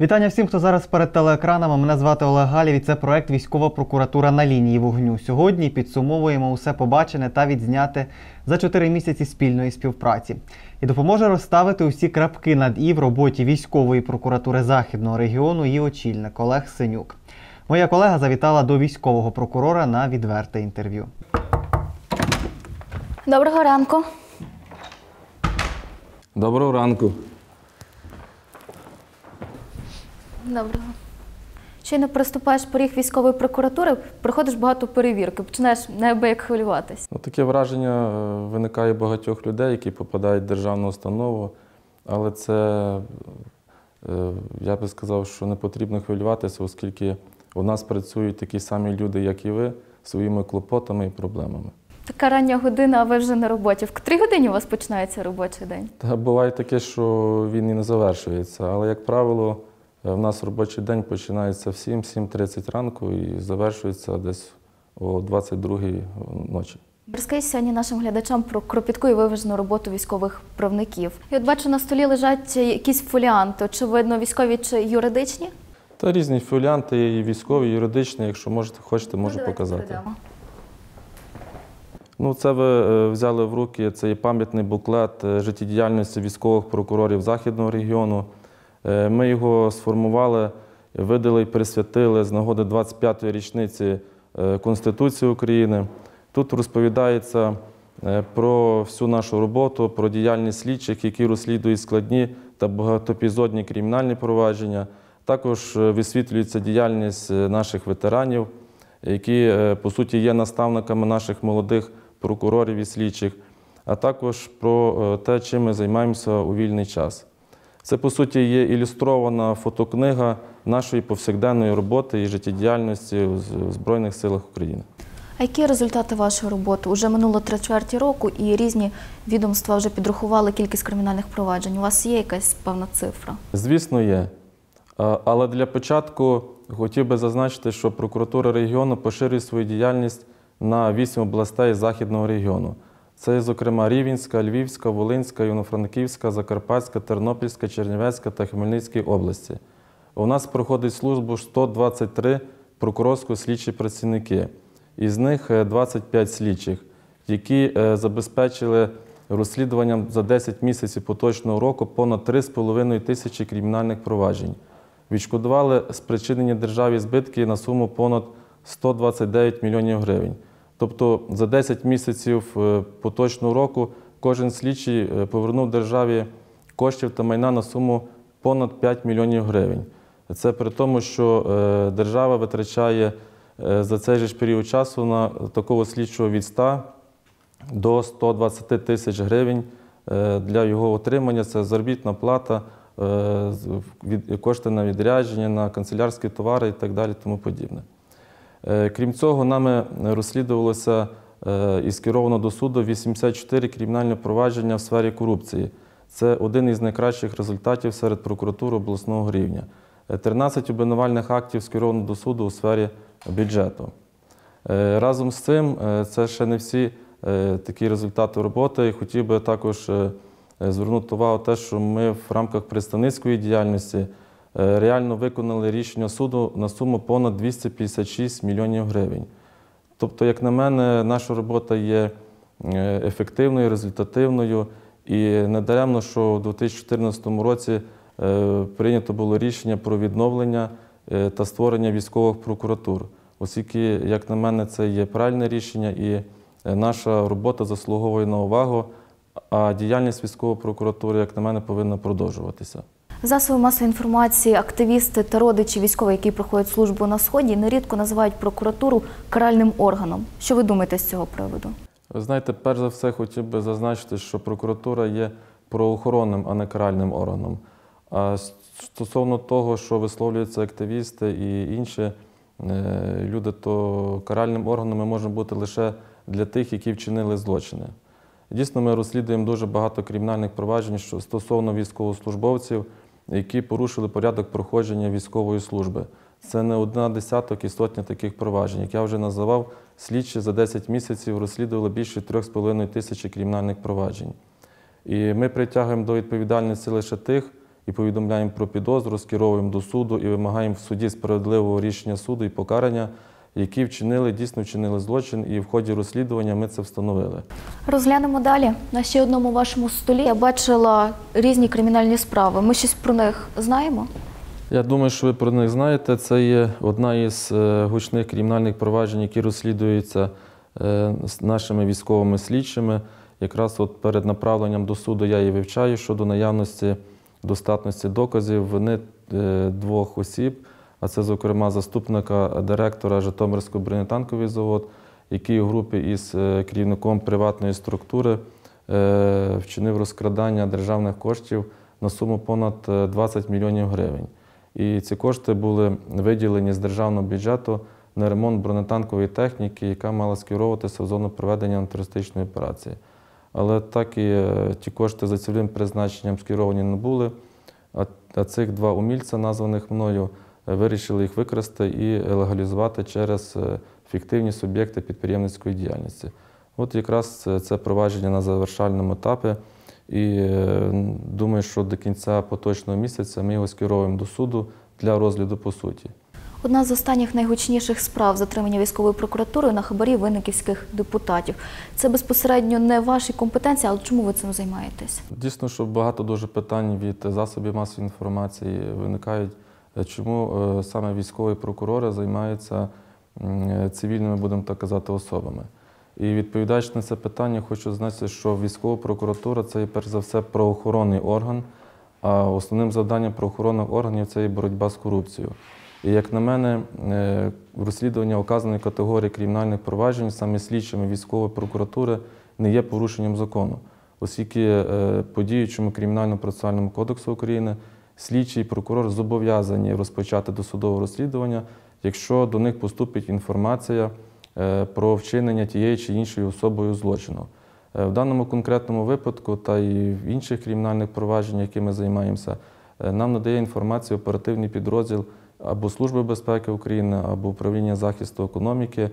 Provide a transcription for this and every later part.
Вітання всім, хто зараз перед телеекранами. Мене звати Олег Галів і Це проект Військова прокуратура на лінії вогню. Сьогодні підсумовуємо усе побачене та відзняте за 4 місяці спільної співпраці і допоможе розставити усі крапки над і в роботі військової прокуратури західного регіону. Її очільник Олег Синюк. Моя колега завітала до військового прокурора на відверте інтерв'ю. Доброго ранку. Доброго ранку. Доброго. Щойно приступаєш поріг військової прокуратури, проходиш багато перевірки, починаєш неабияк хвилюватись. Ну, Таке враження е, виникає багатьох людей, які попадають в державну установу, але це, е, я би сказав, що не потрібно хвилюватися, оскільки у нас працюють такі самі люди, як і ви, своїми клопотами і проблемами. Така рання година, а ви вже на роботі. В котрій годині у вас починається робочий день? Та буває таке, що він і не завершується, але як правило. Е, в нас робочий день починається в 7-7.30 ранку і завершується десь о 22 ночі. Розкажіть сьогодні нашим глядачам про кропітку і виважену роботу військових правників. І от бачу, на столі лежать якісь фоліанти. Очевидно, військові чи юридичні? Та різні фоліанти, є і військові, і юридичні. Якщо можете, хочете, можу ну, показати. Передамо. Ну, це ви е, взяли в руки. Це і пам'ятний буклет е, життєдіяльності військових прокурорів західного регіону. Е, ми його сформували, видали і присвятили з нагоди 25-ї річниці е, Конституції України. Тут розповідається е, про всю нашу роботу, про діяльність слідчих, які розслідують складні та багатопізодні кримінальні провадження. Також висвітлюється діяльність наших ветеранів, які, по суті, є наставниками наших молодих прокурорів і слідчих, а також про те, чим ми займаємося у вільний час. Це, по суті, є ілюстрована фотокнига нашої повсякденної роботи і життєдіяльності в Збройних силах України. А які результати вашої роботи? Уже минуло три чверті року, і різні відомства вже підрахували кількість кримінальних проваджень. У вас є якась певна цифра? Звісно, є. Але для початку хотів би зазначити, що прокуратура регіону поширює свою діяльність на вісім областей західного регіону. Це, зокрема, Рівінська, Львівська, Волинська, Юнофранківська, Закарпатська, Тернопільська, Чернівецька та Хмельницькі області. У нас проходить службу 123 прокурорсько-слідчі працівники, із них 25 е, слідчих, які е, забезпечили розслідуванням за 10 місяців поточного року понад 3,5 тисячі кримінальних проваджень. Відшкодували спричинені державі збитки на суму понад 129 мільйонів гривень. Тобто за 10 місяців е, поточного року кожен слідчий е, повернув державі коштів та майна на суму понад 5 мільйонів гривень. Це при тому, що е, держава витрачає за цей же ж період часу на такого слідчого від 100 до 120 тисяч гривень для його отримання. Це заробітна плата, кошти на відрядження, на канцелярські товари і так далі, тому подібне. Е, крім цього, нами розслідувалося е, і скеровано до суду 84 кримінальні провадження в сфері корупції. Це один із найкращих результатів серед прокуратур обласного рівня. 13 е, обвинувальних актів скеровано до суду у сфері бюджету. Разом з цим це ще не всі такі результати роботи. хотів би також звернути увагу, те, що ми в рамках представницької діяльності. Е, реально виконали рішення суду на суму понад 256 мільйонів гривень. Тобто, як на мене, наша робота є е, ефективною, результативною і не даремно, що у 2014 році е, прийнято було рішення про відновлення та створення військових прокуратур, оскільки, як на мене, це є правильне рішення і наша робота заслуговує на увагу, а діяльність військової прокуратури, як на мене, повинна продовжуватися. Засоби масової інформації, активісти та родичі військових, які проходять службу на сході, нерідко називають прокуратуру каральним органом. Що ви думаєте з цього приводу? Ви знаєте, перш за все, хотів би зазначити, що прокуратура є правоохоронним, а не каральним органом. А стосовно того, що висловлюються активісти і інші е, люди, то каральним органом ми можемо бути лише для тих, які вчинили злочини. Дійсно, ми розслідуємо дуже багато кримінальних проваджень що стосовно військовослужбовців які порушили порядок проходження військової служби. Це не одна десяток і сотня таких проваджень. Як я вже називав, слідчі за 10 місяців розслідували більше 3,5 тисячі кримінальних проваджень. І ми притягуємо до відповідальності лише тих і повідомляємо про підозру, скеровуємо до суду і вимагаємо в суді справедливого рішення суду і покарання які вчинили, дійсно вчинили злочин, і в ході розслідування ми це встановили. Розглянемо далі. На ще одному вашому столі я бачила різні кримінальні справи. Ми щось про них знаємо. Я думаю, що ви про них знаєте. Це є одна із е, гучних кримінальних проваджень, які розслідуються е, нашими військовими слідчими. Якраз от перед направленням до суду я її вивчаю щодо наявності достатності доказів Вони е, двох осіб а це, зокрема, заступника директора Житомирського бронетанковий завод, який у групі із е, керівником приватної структури е, вчинив розкрадання державних коштів на суму понад 20 е, мільйонів гривень. І ці кошти були виділені з державного бюджету на ремонт бронетанкової техніки, яка мала скеровуватися в зону проведення антитерористичної операції. Але так і ті кошти за цільовим призначенням скеровані не були. А цих два умільця, названих мною, вирішили їх використати і легалізувати через е, фіктивні суб'єкти підприємницької діяльності. От якраз е, це провадження на завершальному етапі. І е, думаю, що до кінця поточного місяця ми його скеровуємо до суду для розгляду по суті. Одна з останніх найгучніших справ затримання військової прокуратури на хабарі винниківських депутатів. Це безпосередньо не ваші компетенції, але чому ви цим займаєтесь? Дійсно, що багато дуже питань від засобів масової інформації виникають. Е, чому е, саме військові прокурори займаються е, цивільними, будемо так казати, особами. І відповідаючи на це питання, хочу зазначити, що військова прокуратура це перш за все правоохоронний орган, а основним завданням правоохоронних органів це є боротьба з корупцією. І як на мене, розслідування оказаної категорії кримінальних проваджень саме слідчими військової прокуратури не є порушенням закону, оскільки по діючому кримінально-процесуальному кодексу України слідчий прокурор зобов'язані розпочати досудове розслідування, якщо до них поступить інформація е, про вчинення тієї чи іншої особою злочину. Е, в даному конкретному випадку та і в інших кримінальних провадженнях, які ми займаємося, е, нам надає інформацію оперативний підрозділ або Служби безпеки України, або управління захисту економіки.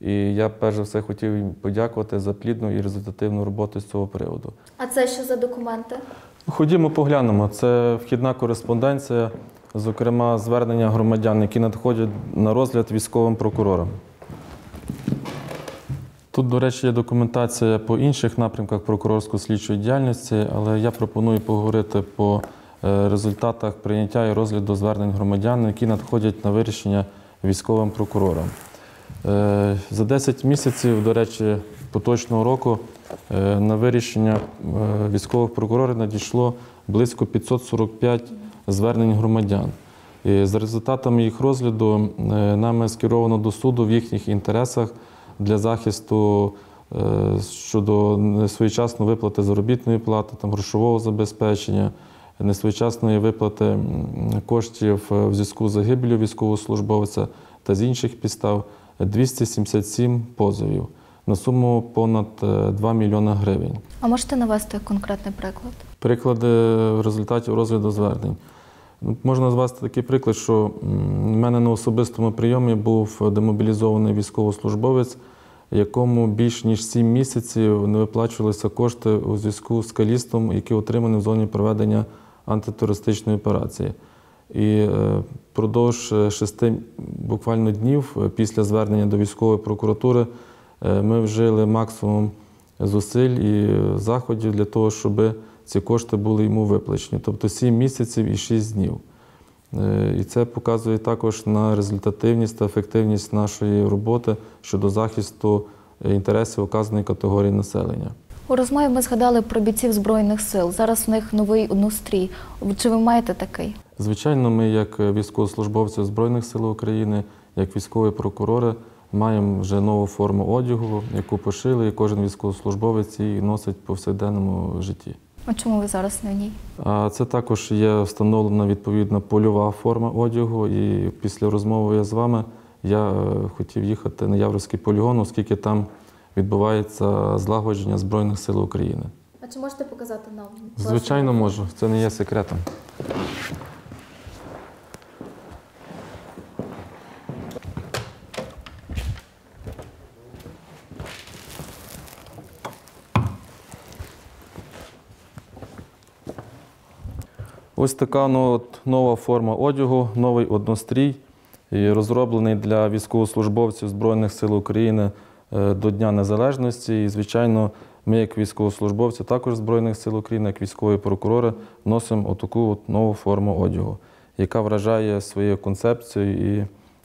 І я перш за все хотів їм подякувати за плідну і результативну роботу з цього приводу. А це що за документи? Ходімо, поглянемо. Це вхідна кореспонденція, зокрема, звернення громадян, які надходять на розгляд військовим прокурорам. Тут, до речі, є документація по інших напрямках прокурорсько-слідчої діяльності, але я пропоную поговорити по е, результатах прийняття і розгляду звернень громадян, які надходять на вирішення військовим прокурорам. Е, за 10 місяців, до речі, поточного року е, на вирішення е, військових прокурорів надійшло близько 545 звернень громадян. І За результатами їх розгляду нами скеровано до суду в їхніх інтересах для захисту щодо несвоєчасної виплати заробітної плати, там, грошового забезпечення, несвоєчасної виплати коштів в зв'язку з загибелю військовослужбовця та з інших підстав. 277 позовів на суму понад 2 е, мільйона гривень. А можете навести конкретний приклад? Приклади е, в результаті розгляду звернень. Ну, можна назвати такий приклад, що в мене на особистому прийомі був демобілізований військовослужбовець, якому більш ніж 7 місяців не виплачувалися кошти у зв'язку з калістом, які отримані в зоні проведення антитерористичної операції. І е, впродовж е, шести буквально днів е, після звернення до військової прокуратури ми вжили максимум зусиль і заходів для того, щоб ці кошти були йому виплачені, тобто сім місяців і шість днів. І це показує також на результативність та ефективність нашої роботи щодо захисту інтересів указаної категорії населення. У розмові ми згадали про бійців збройних сил. Зараз в них новий однострій. Чи ви маєте такий? Звичайно, ми, як е, військовослужбовці Збройних сил України, як військові прокурори, маємо вже нову форму одягу, яку пошили, і кожен військовослужбовець її носить в повсякденному житті. А чому ви зараз не в ній? Це також є встановлена відповідна польова форма одягу. І після розмови я з вами я е, хотів їхати на Явровський полігон, оскільки там відбувається злагодження Збройних сил України. А чи можете показати нам? Звичайно, можу. Це не є секретом. Ось така ну, от, нова форма одягу, новий однострій, і розроблений для військовослужбовців Збройних сил України е, до Дня Незалежності. І, звичайно, ми, як військовослужбовці, також Збройних сил України, як військові прокурори, носимо отаку от нову форму одягу, яка вражає своєю концепцією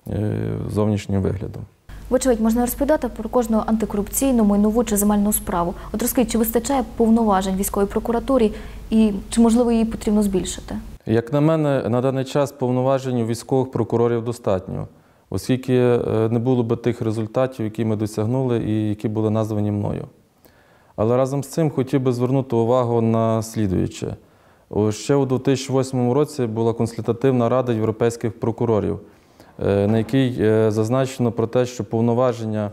і е, зовнішнім виглядом. Вочевидь, можна розповідати про кожну антикорупційну, майнову чи земельну справу. От розкажіть, чи вистачає повноважень військовій прокуратурі і чи можливо її потрібно збільшити? Як на мене, на даний час повноважень у військових прокурорів достатньо, оскільки е, не було би тих результатів, які ми досягнули і які були названі мною. Але разом з цим хотів би звернути увагу на слідуюче. Ще у 2008 році була консультативна рада європейських прокурорів. Е, на якій е, зазначено про те, що повноваження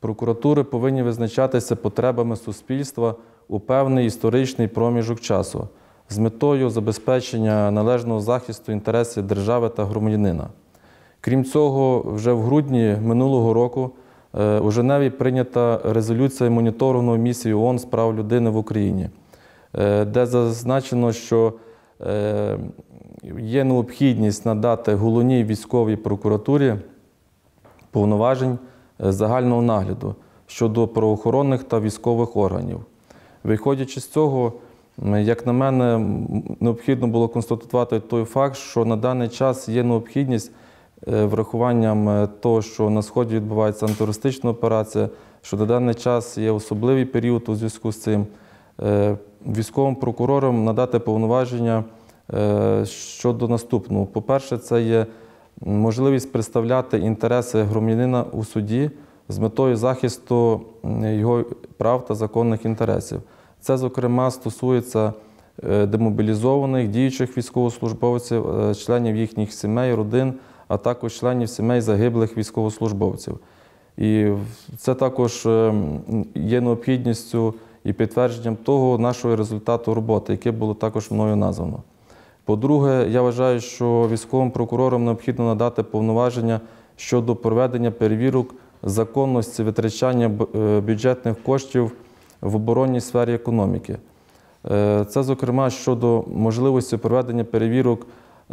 прокуратури повинні визначатися потребами суспільства у певний історичний проміжок часу з метою забезпечення належного захисту інтересів держави та громадянина. Крім цього, вже в грудні минулого року е, у Женеві прийнята резолюція моніторного місії ООН з прав людини в Україні, де зазначено, що Е, є необхідність надати головній військовій прокуратурі повноважень е, загального нагляду щодо правоохоронних та військових органів. Виходячи з цього, як на мене, необхідно було констатувати той факт, що на даний час є необхідність е, врахуванням того, що на сході відбувається антитерористична операція, що на даний час є особливий період у зв'язку з цим. Е, військовим прокурорам надати повноваження е, щодо наступного. По-перше, це є можливість представляти інтереси громадянина у суді з метою захисту його прав та законних інтересів. Це, зокрема, стосується е, демобілізованих діючих військовослужбовців, членів їхніх сімей, родин, а також членів сімей загиблих військовослужбовців. І це також є необхідністю і підтвердженням того нашого результату роботи, яке було також мною названо. По-друге, я вважаю, що військовим прокурорам необхідно надати повноваження щодо проведення перевірок законності витрачання е, бюджетних коштів в оборонній сфері економіки. Е, це, зокрема, щодо можливості проведення перевірок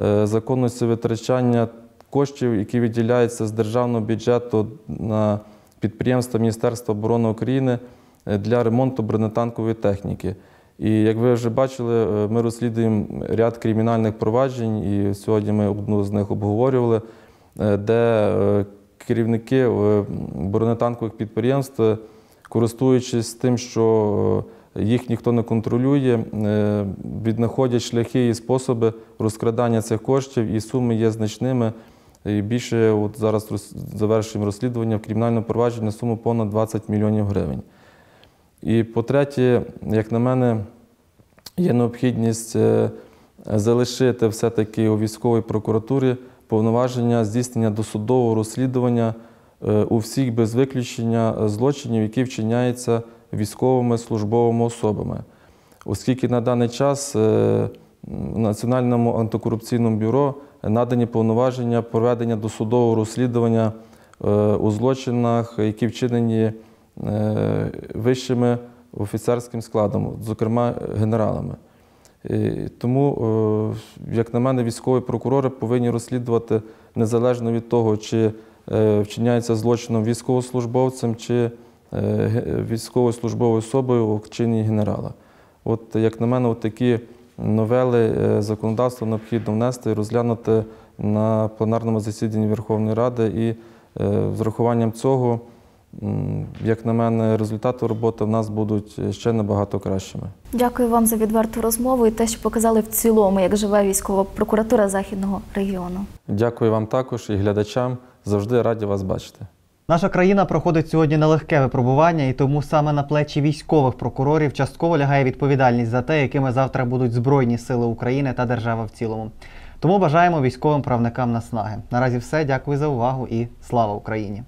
е, законності витрачання коштів, які виділяються з державного бюджету на підприємства Міністерства оборони України. Е, для ремонту бронетанкової техніки. І як ви вже бачили, е, ми розслідуємо ряд кримінальних проваджень, і сьогодні ми одну з них обговорювали, е, де керівники бронетанкових підприємств, користуючись тим, що їх ніхто не контролює, віднаходять шляхи і способи розкрадання цих коштів, і суми є значними. І Більше от зараз завершуємо розслідування в кримінальному провадженні на суму понад 20 мільйонів гривень. І по-третє, як на мене, є необхідність е, залишити все-таки у військовій прокуратурі повноваження здійснення досудового розслідування е, у всіх без виключення злочинів, які вчиняються військовими службовими особами. Оскільки на даний час е, Національному антикорупційному бюро надані повноваження проведення досудового розслідування у злочинах, які вчинені. Е, вищими офіцерським складом, зокрема генералами. Тому, е, як на мене, військові прокурори повинні розслідувати незалежно від того, чи е, вчиняється злочином військовослужбовцем чи військовослужбовою особою у чині генерала. От, як на мене, от такі новели законодавства необхідно внести і розглянути на пленарному засіданні Верховної Ради і з урахуванням цього як на мене, результати роботи в нас будуть ще набагато кращими. Дякую вам за відверту розмову і те, що показали в цілому, як живе військова прокуратура західного регіону. Дякую вам також і глядачам. Завжди раді вас бачити. Наша країна проходить сьогодні нелегке випробування, і тому саме на плечі військових прокурорів частково лягає відповідальність за те, якими завтра будуть збройні сили України та держава в цілому. Тому бажаємо військовим правникам наснаги. Наразі все. Дякую за увагу і слава Україні!